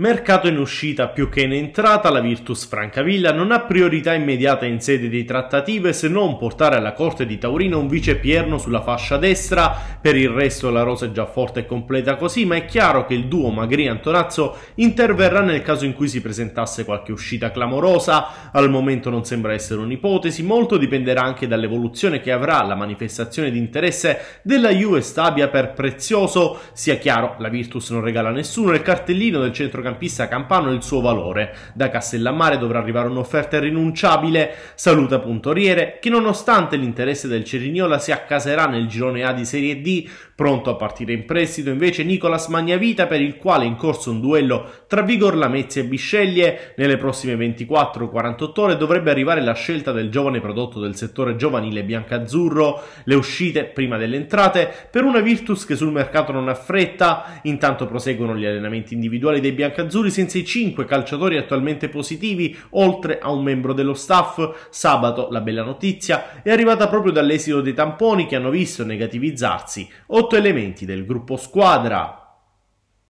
Mercato in uscita più che in entrata, la Virtus Francavilla non ha priorità immediata in sede di trattative se non portare alla corte di Taurino un vice Pierno sulla fascia destra, per il resto la rosa è già forte e completa così, ma è chiaro che il duo Magri-Antonazzo interverrà nel caso in cui si presentasse qualche uscita clamorosa, al momento non sembra essere un'ipotesi, molto dipenderà anche dall'evoluzione che avrà la manifestazione di interesse della Juve Stabia per Prezioso, sia chiaro la Virtus non regala nessuno, il cartellino del centrocampo centrocampista campano il suo valore. Da Castellammare dovrà arrivare un'offerta irrinunciabile, saluta Puntoriere, che nonostante l'interesse del Cerignola si accaserà nel girone A di Serie D, pronto a partire in prestito invece Nicolas Magnavita per il quale è in corso un duello tra Vigor Lamezia e Bisceglie, nelle prossime 24-48 ore dovrebbe arrivare la scelta del giovane prodotto del settore giovanile biancazzurro, le uscite prima delle entrate, per una Virtus che sul mercato non ha fretta, intanto proseguono gli allenamenti individuali dei biancazzurri biancazzurri senza i 5 calciatori attualmente positivi, oltre a un membro dello staff. Sabato, la bella notizia, è arrivata proprio dall'esito dei tamponi che hanno visto negativizzarsi 8 elementi del gruppo squadra.